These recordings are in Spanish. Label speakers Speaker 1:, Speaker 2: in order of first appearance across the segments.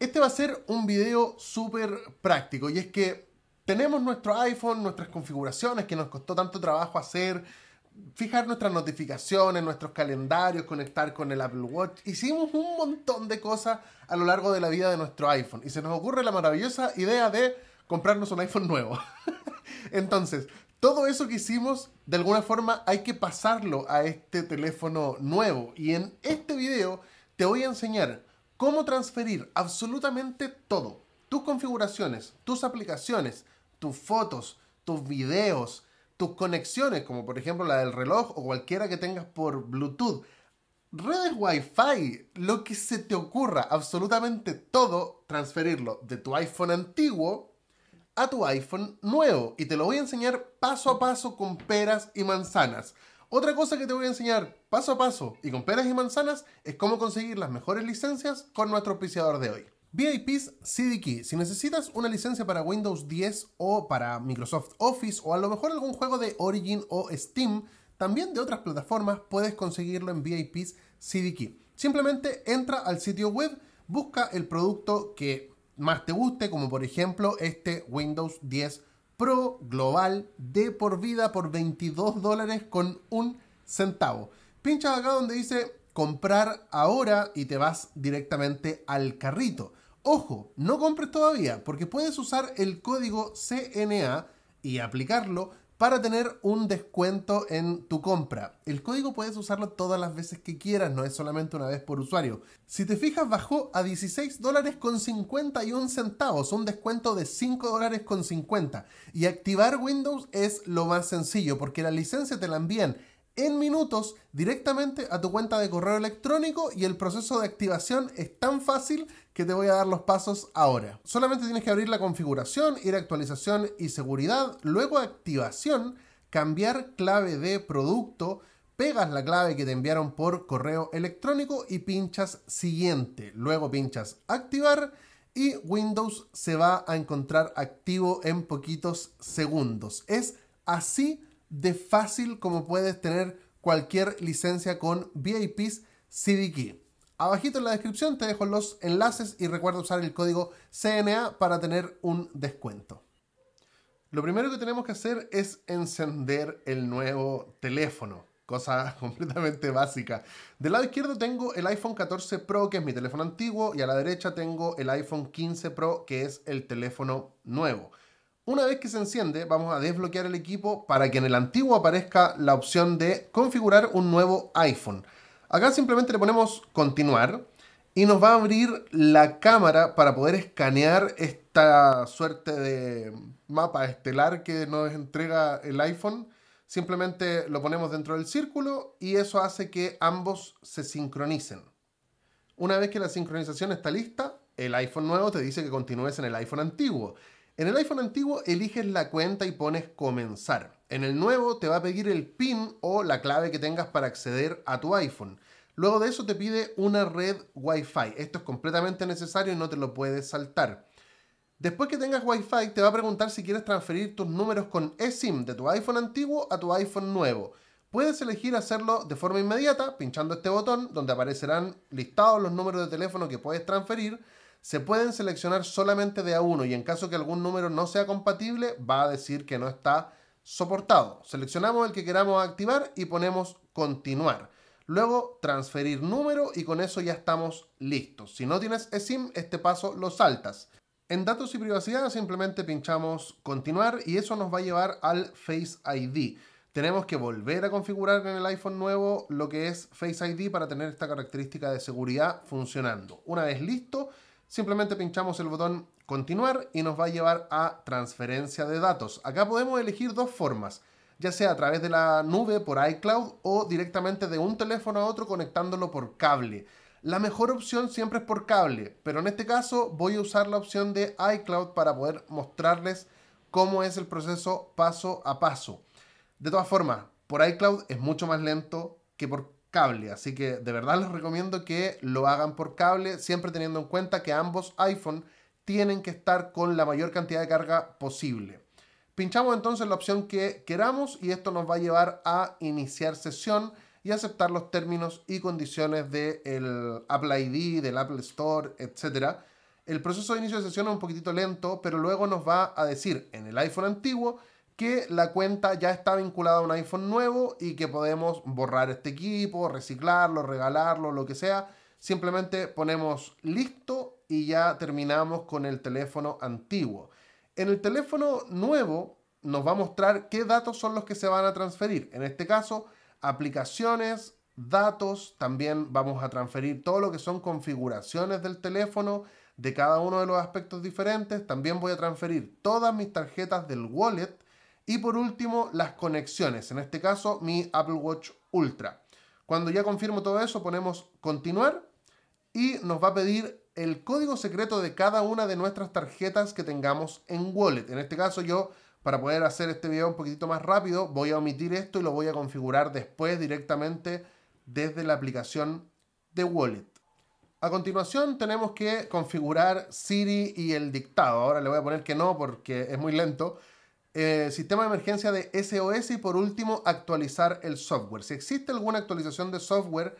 Speaker 1: Este va a ser un video súper práctico y es que tenemos nuestro iPhone, nuestras configuraciones que nos costó tanto trabajo hacer, fijar nuestras notificaciones, nuestros calendarios, conectar con el Apple Watch. Hicimos un montón de cosas a lo largo de la vida de nuestro iPhone y se nos ocurre la maravillosa idea de comprarnos un iPhone nuevo. Entonces, todo eso que hicimos, de alguna forma hay que pasarlo a este teléfono nuevo y en este video te voy a enseñar cómo transferir absolutamente todo, tus configuraciones, tus aplicaciones, tus fotos, tus videos, tus conexiones, como por ejemplo la del reloj o cualquiera que tengas por Bluetooth, redes Wi-Fi, lo que se te ocurra, absolutamente todo, transferirlo de tu iPhone antiguo a tu iPhone nuevo. Y te lo voy a enseñar paso a paso con peras y manzanas. Otra cosa que te voy a enseñar paso a paso y con peras y manzanas es cómo conseguir las mejores licencias con nuestro auspiciador de hoy. VIPs CD Si necesitas una licencia para Windows 10 o para Microsoft Office o a lo mejor algún juego de Origin o Steam, también de otras plataformas puedes conseguirlo en VIPs CD Simplemente entra al sitio web, busca el producto que más te guste, como por ejemplo este Windows 10 Pro Global de por vida por 22 dólares con un centavo. Pinchas acá donde dice comprar ahora y te vas directamente al carrito. Ojo, no compres todavía porque puedes usar el código CNA y aplicarlo para tener un descuento en tu compra. El código puedes usarlo todas las veces que quieras, no es solamente una vez por usuario. Si te fijas, bajó a 16 dólares con 51 centavos, un descuento de 5 dólares con 50. Y activar Windows es lo más sencillo, porque la licencia te la envían en minutos directamente a tu cuenta de correo electrónico y el proceso de activación es tan fácil que te voy a dar los pasos ahora. Solamente tienes que abrir la configuración, ir a actualización y seguridad, luego activación, cambiar clave de producto, pegas la clave que te enviaron por correo electrónico y pinchas siguiente. Luego pinchas activar y Windows se va a encontrar activo en poquitos segundos. Es así de fácil como puedes tener cualquier licencia con VIPs CDK. Abajito en la descripción te dejo los enlaces y recuerda usar el código CNA para tener un descuento. Lo primero que tenemos que hacer es encender el nuevo teléfono, cosa completamente básica. Del lado izquierdo tengo el iPhone 14 Pro, que es mi teléfono antiguo, y a la derecha tengo el iPhone 15 Pro, que es el teléfono nuevo. Una vez que se enciende, vamos a desbloquear el equipo para que en el antiguo aparezca la opción de configurar un nuevo iPhone. Acá simplemente le ponemos continuar y nos va a abrir la cámara para poder escanear esta suerte de mapa estelar que nos entrega el iPhone. Simplemente lo ponemos dentro del círculo y eso hace que ambos se sincronicen. Una vez que la sincronización está lista, el iPhone nuevo te dice que continúes en el iPhone antiguo. En el iPhone antiguo eliges la cuenta y pones comenzar. En el nuevo te va a pedir el PIN o la clave que tengas para acceder a tu iPhone. Luego de eso te pide una red Wi-Fi. Esto es completamente necesario y no te lo puedes saltar. Después que tengas Wi-Fi te va a preguntar si quieres transferir tus números con eSIM de tu iPhone antiguo a tu iPhone nuevo. Puedes elegir hacerlo de forma inmediata pinchando este botón donde aparecerán listados los números de teléfono que puedes transferir se pueden seleccionar solamente de a uno y en caso que algún número no sea compatible, va a decir que no está soportado. Seleccionamos el que queramos activar y ponemos continuar. Luego transferir número y con eso ya estamos listos. Si no tienes eSIM, este paso lo saltas. En datos y privacidad simplemente pinchamos continuar y eso nos va a llevar al Face ID. Tenemos que volver a configurar en el iPhone nuevo lo que es Face ID para tener esta característica de seguridad funcionando. Una vez listo, simplemente pinchamos el botón continuar y nos va a llevar a transferencia de datos. Acá podemos elegir dos formas, ya sea a través de la nube por iCloud o directamente de un teléfono a otro conectándolo por cable. La mejor opción siempre es por cable, pero en este caso voy a usar la opción de iCloud para poder mostrarles cómo es el proceso paso a paso. De todas formas, por iCloud es mucho más lento que por cable. Así que de verdad les recomiendo que lo hagan por cable, siempre teniendo en cuenta que ambos iPhone tienen que estar con la mayor cantidad de carga posible. Pinchamos entonces la opción que queramos y esto nos va a llevar a iniciar sesión y aceptar los términos y condiciones del Apple ID, del Apple Store, etc. El proceso de inicio de sesión es un poquitito lento, pero luego nos va a decir en el iPhone antiguo que la cuenta ya está vinculada a un iPhone nuevo y que podemos borrar este equipo, reciclarlo, regalarlo, lo que sea. Simplemente ponemos listo y ya terminamos con el teléfono antiguo. En el teléfono nuevo nos va a mostrar qué datos son los que se van a transferir. En este caso, aplicaciones, datos, también vamos a transferir todo lo que son configuraciones del teléfono, de cada uno de los aspectos diferentes. También voy a transferir todas mis tarjetas del wallet y por último, las conexiones. En este caso, mi Apple Watch Ultra. Cuando ya confirmo todo eso, ponemos continuar y nos va a pedir el código secreto de cada una de nuestras tarjetas que tengamos en Wallet. En este caso yo, para poder hacer este video un poquitito más rápido, voy a omitir esto y lo voy a configurar después directamente desde la aplicación de Wallet. A continuación tenemos que configurar Siri y el dictado. Ahora le voy a poner que no porque es muy lento. Eh, sistema de emergencia de SOS y por último actualizar el software. Si existe alguna actualización de software,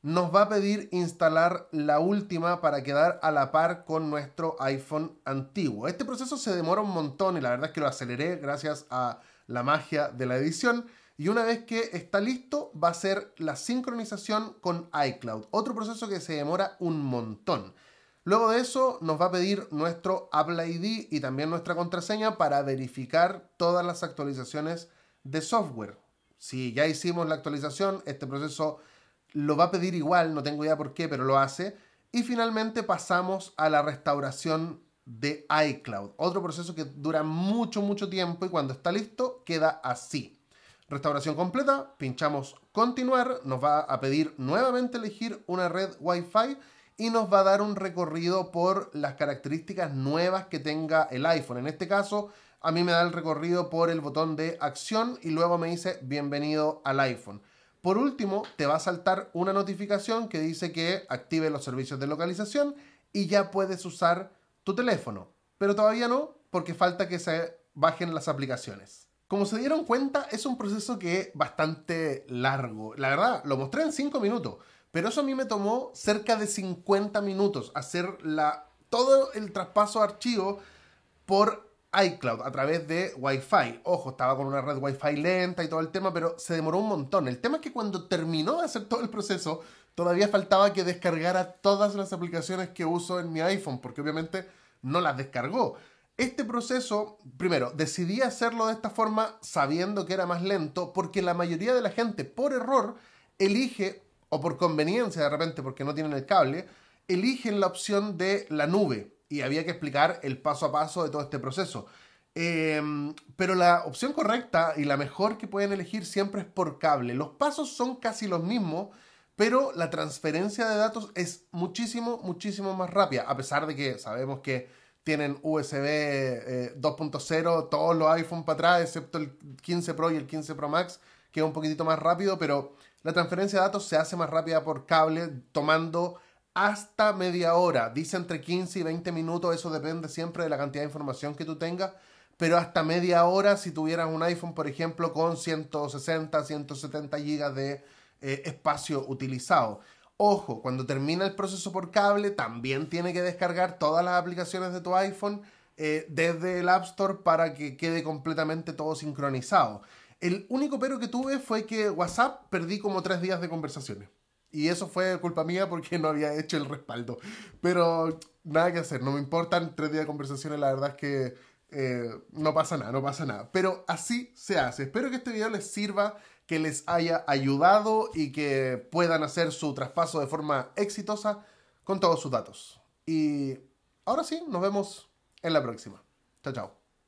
Speaker 1: nos va a pedir instalar la última para quedar a la par con nuestro iPhone antiguo. Este proceso se demora un montón y la verdad es que lo aceleré gracias a la magia de la edición. Y una vez que está listo, va a ser la sincronización con iCloud. Otro proceso que se demora un montón. Luego de eso nos va a pedir nuestro Apple ID y también nuestra contraseña para verificar todas las actualizaciones de software. Si ya hicimos la actualización, este proceso lo va a pedir igual, no tengo idea por qué, pero lo hace. Y finalmente pasamos a la restauración de iCloud, otro proceso que dura mucho, mucho tiempo y cuando está listo queda así. Restauración completa, pinchamos continuar, nos va a pedir nuevamente elegir una red Wi-Fi y nos va a dar un recorrido por las características nuevas que tenga el iPhone. En este caso, a mí me da el recorrido por el botón de acción y luego me dice bienvenido al iPhone. Por último, te va a saltar una notificación que dice que active los servicios de localización y ya puedes usar tu teléfono. Pero todavía no, porque falta que se bajen las aplicaciones. Como se dieron cuenta, es un proceso que es bastante largo. La verdad, lo mostré en 5 minutos. Pero eso a mí me tomó cerca de 50 minutos hacer la, todo el traspaso de archivo por iCloud a través de Wi-Fi. Ojo, estaba con una red Wi-Fi lenta y todo el tema, pero se demoró un montón. El tema es que cuando terminó de hacer todo el proceso, todavía faltaba que descargara todas las aplicaciones que uso en mi iPhone, porque obviamente no las descargó. Este proceso, primero, decidí hacerlo de esta forma sabiendo que era más lento, porque la mayoría de la gente, por error, elige o por conveniencia de repente porque no tienen el cable, eligen la opción de la nube. Y había que explicar el paso a paso de todo este proceso. Em, pero la opción correcta y la mejor que pueden elegir siempre es por cable. Los pasos son casi los mismos, pero la transferencia de datos es muchísimo, muchísimo más rápida. A pesar de que sabemos que tienen USB 2.0, eh, todos los iPhone para atrás, excepto el 15 Pro y el 15 Pro Max, que es un poquitito más rápido, pero la transferencia de datos se hace más rápida por cable, tomando hasta media hora. Dice entre 15 y 20 minutos, eso depende siempre de la cantidad de información que tú tengas. Pero hasta media hora, si tuvieras un iPhone, por ejemplo, con 160, 170 gigas de eh, espacio utilizado. Ojo, cuando termina el proceso por cable, también tiene que descargar todas las aplicaciones de tu iPhone eh, desde el App Store para que quede completamente todo sincronizado. El único pero que tuve fue que WhatsApp perdí como tres días de conversaciones. Y eso fue culpa mía porque no había hecho el respaldo. Pero nada que hacer, no me importan tres días de conversaciones, la verdad es que eh, no pasa nada, no pasa nada. Pero así se hace. Espero que este video les sirva, que les haya ayudado y que puedan hacer su traspaso de forma exitosa con todos sus datos. Y ahora sí, nos vemos en la próxima. Chao, chao.